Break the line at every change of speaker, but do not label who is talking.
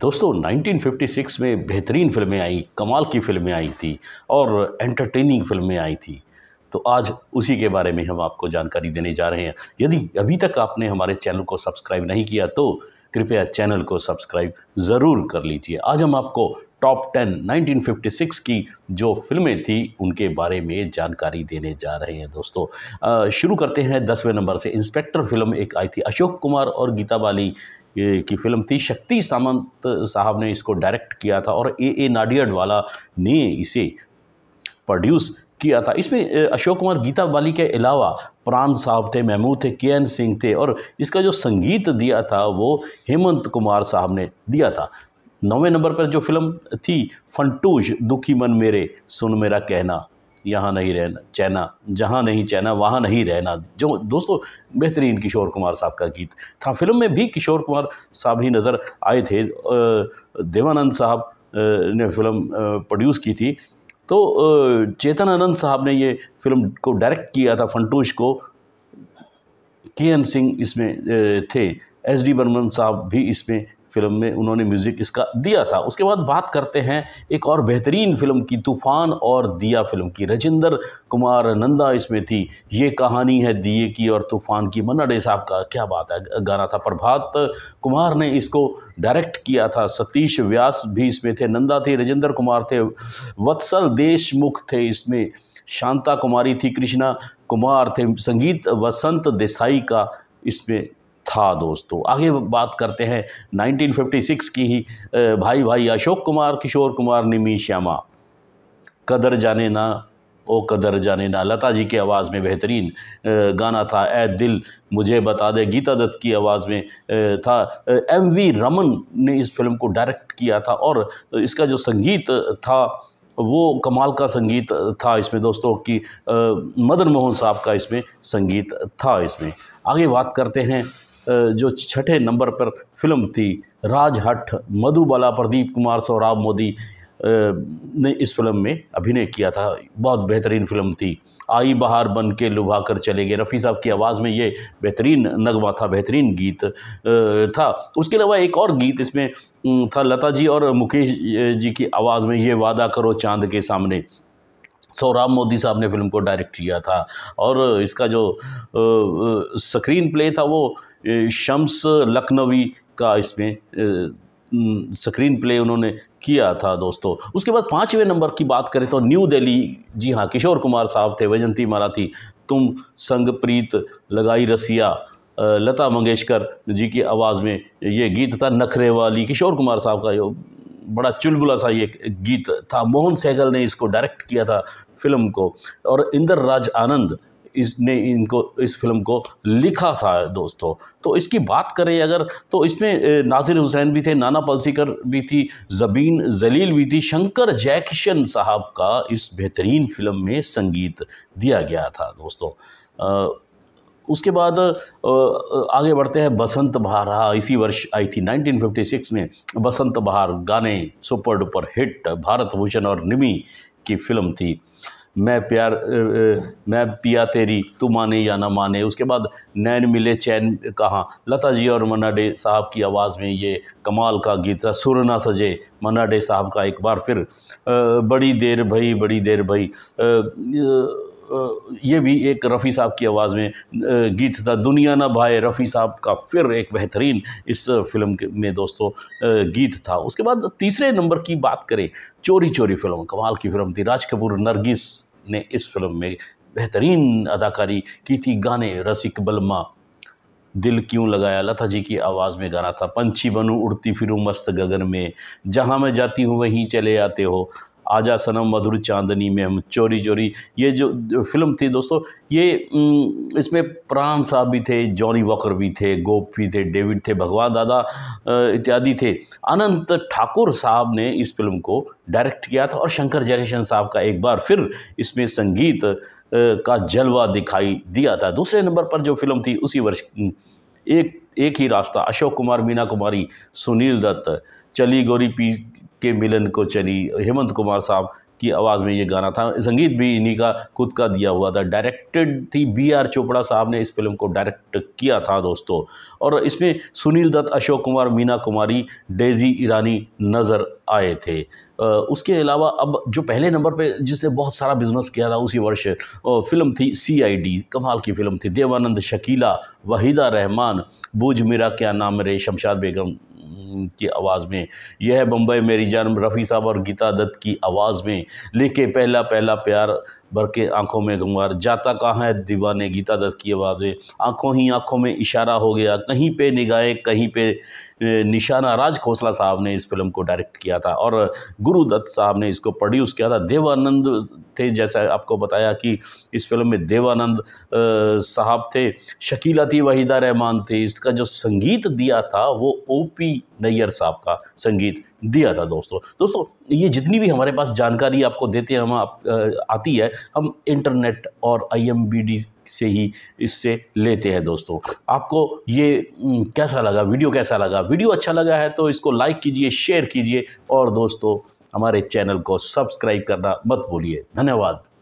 दोस्तों 1956 में बेहतरीन फिल्में आई कमाल की फिल्में आई थी और एंटरटेनिंग फिल्में आई थी तो आज उसी के बारे में हम आपको जानकारी देने जा रहे हैं यदि अभी तक आपने हमारे चैनल को सब्सक्राइब नहीं किया तो कृपया चैनल को सब्सक्राइब ज़रूर कर लीजिए आज हम आपको टॉप टेन 1956 की जो फिल्में थी उनके बारे में जानकारी देने जा रहे हैं दोस्तों शुरू करते हैं दसवें नंबर से इंस्पेक्टर फिल्म एक आई थी अशोक कुमार और गीता बाली की फिल्म थी शक्ति सामंत साहब ने इसको डायरेक्ट किया था और ए ए नाडियड वाला ने इसे प्रोड्यूस किया था इसमें अशोक कुमार गीता बाली के अलावा प्राण साहब थे महमूद थे के एन सिंह थे और इसका जो संगीत दिया था वो हेमंत कुमार साहब ने दिया था नौवें नंबर पर जो फिल्म थी फंटूज दुखी मन मेरे सुन मेरा कहना यहाँ नहीं रहना चैना जहाँ नहीं चैना वहाँ नहीं रहना जो दोस्तों बेहतरीन किशोर कुमार साहब का गीत था फिल्म में भी किशोर कुमार साहब ही नज़र आए थे देवानंद साहब ने फिल्म प्रोड्यूस की थी तो चेतन आनंद साहब ने ये फिल्म को डायरेक्ट किया था फंटूश को के एन सिंह इसमें थे एस डी बर्मन साहब भी इसमें फिल्म में उन्होंने म्यूज़िक इसका दिया था उसके बाद बात करते हैं एक और बेहतरीन फिल्म की तूफ़ान और दिया फिल्म की रजिंदर कुमार नंदा इसमें थी ये कहानी है दिए की और तूफ़ान की मन्ना डे साहब का क्या बात है गाना था प्रभात कुमार ने इसको डायरेक्ट किया था सतीश व्यास भी इसमें थे नंदा थे रजिंदर कुमार थे वत्सल देशमुख थे इसमें शांता कुमारी थी कृष्णा कुमार थे संगीत वसंत देसाई का इसमें था दोस्तों आगे बात करते हैं 1956 की ही भाई भाई अशोक कुमार किशोर कुमार निमी श्यामा कदर जाने ना ओ कदर जाने ना लता जी की आवाज़ में बेहतरीन गाना था ए दिल मुझे बता दे गीता दत्त की आवाज़ में था एम वी रमन ने इस फिल्म को डायरेक्ट किया था और इसका जो संगीत था वो कमाल का संगीत था इसमें दोस्तों कि मदन मोहन साहब का इसमें संगीत था इसमें आगे बात करते हैं जो छठे नंबर पर फिल्म थी राजहट मधुबाला प्रदीप कुमार सौराव मोदी ने इस फिल्म में अभिनय किया था बहुत बेहतरीन फिल्म थी आई बहार बन के लुभा कर चले गए रफ़ी साहब की आवाज़ में ये बेहतरीन नगमा था बेहतरीन गीत था उसके अलावा एक और गीत इसमें था लता जी और मुकेश जी की आवाज़ में ये वादा करो चांद के सामने सौराम मोदी साहब ने फिल्म को डायरेक्ट किया था और इसका जो स्क्रीन प्ले था वो शम्स लखनवी का इसमें स्क्रीन प्ले उन्होंने किया था दोस्तों उसके बाद पाँचवें नंबर की बात करें तो न्यू दिल्ली जी हाँ किशोर कुमार साहब थे वैजंती माराथी तुम संग प्रीत लगाई रसिया लता मंगेशकर जी की आवाज़ में ये गीत था नखरे वाली किशोर कुमार साहब का ये बड़ा चुलबुला सा ये गीत था मोहन सहगल ने इसको डायरेक्ट किया था फिल्म को और इंदर राज आनंद इसने इनको इस फिल्म को लिखा था दोस्तों तो इसकी बात करें अगर तो इसमें नाजिर हुसैन भी थे नाना पलसीकर भी थी जबीन जलील भी थी शंकर जयकिशन साहब का इस बेहतरीन फिल्म में संगीत दिया गया था दोस्तों आ, उसके बाद आगे बढ़ते हैं बसंत बहार हाँ इसी वर्ष आई थी 1956 में बसंत बहार गाने super duper hit Bharat Bhushan और निमी की फिल्म थी मैं प्यार मैं पिया तेरी तू माने या ना माने उसके बाद नैन मिले चैन कहाँ लता जी और मनाडे डे साहब की आवाज़ में ये कमाल का गीत था सुर ना सजे मनाडे डे साहब का एक बार फिर बड़ी देर भई बड़ी देर भई ये भी एक रफ़ी साहब की आवाज़ में गीत था दुनिया ना भाए रफ़ी साहब का फिर एक बेहतरीन इस फिल्म में दोस्तों गीत था उसके बाद तीसरे नंबर की बात करें चोरी चोरी फिल्म कमाल की फिल्म थी राज कपूर नरगिस ने इस फिल्म में बेहतरीन अदाकारी की थी गाने रसिक बलमा दिल क्यों लगाया लता जी की आवाज़ में गाना था पंछी बनू उड़ती फिरूँ मस्त गगन में जहाँ मैं जाती हूँ वहीं चले आते हो आजा सनम मधुर चांदनी में हम चोरी चोरी ये जो फिल्म थी दोस्तों ये इसमें प्राण साहब भी थे जॉनी वॉकर भी थे गोप भी थे डेविड थे भगवान दादा इत्यादि थे अनंत ठाकुर साहब ने इस फिल्म को डायरेक्ट किया था और शंकर जयकिशन साहब का एक बार फिर इसमें संगीत का जलवा दिखाई दिया था दूसरे नंबर पर जो फिल्म थी उसी वर्ष एक एक ही रास्ता अशोक कुमार मीना कुमारी सुनील दत्त चली गोरी पी के मिलन को चली हेमंत कुमार साहब की आवाज़ में ये गाना था संगीत भी इन्हीं का खुद का दिया हुआ था डायरेक्टेड थी बी आर चोपड़ा साहब ने इस फिल्म को डायरेक्ट किया था दोस्तों और इसमें सुनील दत्त अशोक कुमार मीना कुमारी डेजी ईरानी नज़र आए थे उसके अलावा अब जो पहले नंबर पे जिसने बहुत सारा बिजनेस किया था उसी वर्ष फिल्म थी सीआईडी कमाल की फिल्म थी देवानंद शकीला वहीदा रहमान बूझ मेरा क्या नाम रे शमशाद बेगम की आवाज़ में यह है बम्बई मेरी जान रफ़ी साहब और गीता दत्त की आवाज़ में लेके पहला पहला प्यार भर के आंखों में गंवार जाता कहाँ है दीवाने गीता दत्त की आवाज़ में आंखों ही आंखों में इशारा हो गया कहीं पे निगाहें कहीं पे निशाना राज खोसला साहब ने इस फिल्म को डायरेक्ट किया था और गुरु दत्त साहब ने इसको प्रोड्यूस किया था देवानंद थे जैसा आपको बताया कि इस फिल्म में देवानंद साहब थे शकीला थी वहीदा रहमान थे इसका जो संगीत दिया था वो ओ पी पी नैयर साहब का संगीत दिया था दोस्तों दोस्तों ये जितनी भी हमारे पास जानकारी आपको देते हैं हम आप, आती है हम इंटरनेट और आई से ही इससे लेते हैं दोस्तों आपको ये कैसा लगा वीडियो कैसा लगा वीडियो अच्छा लगा है तो इसको लाइक कीजिए शेयर कीजिए और दोस्तों हमारे चैनल को सब्सक्राइब करना मत भूलिए धन्यवाद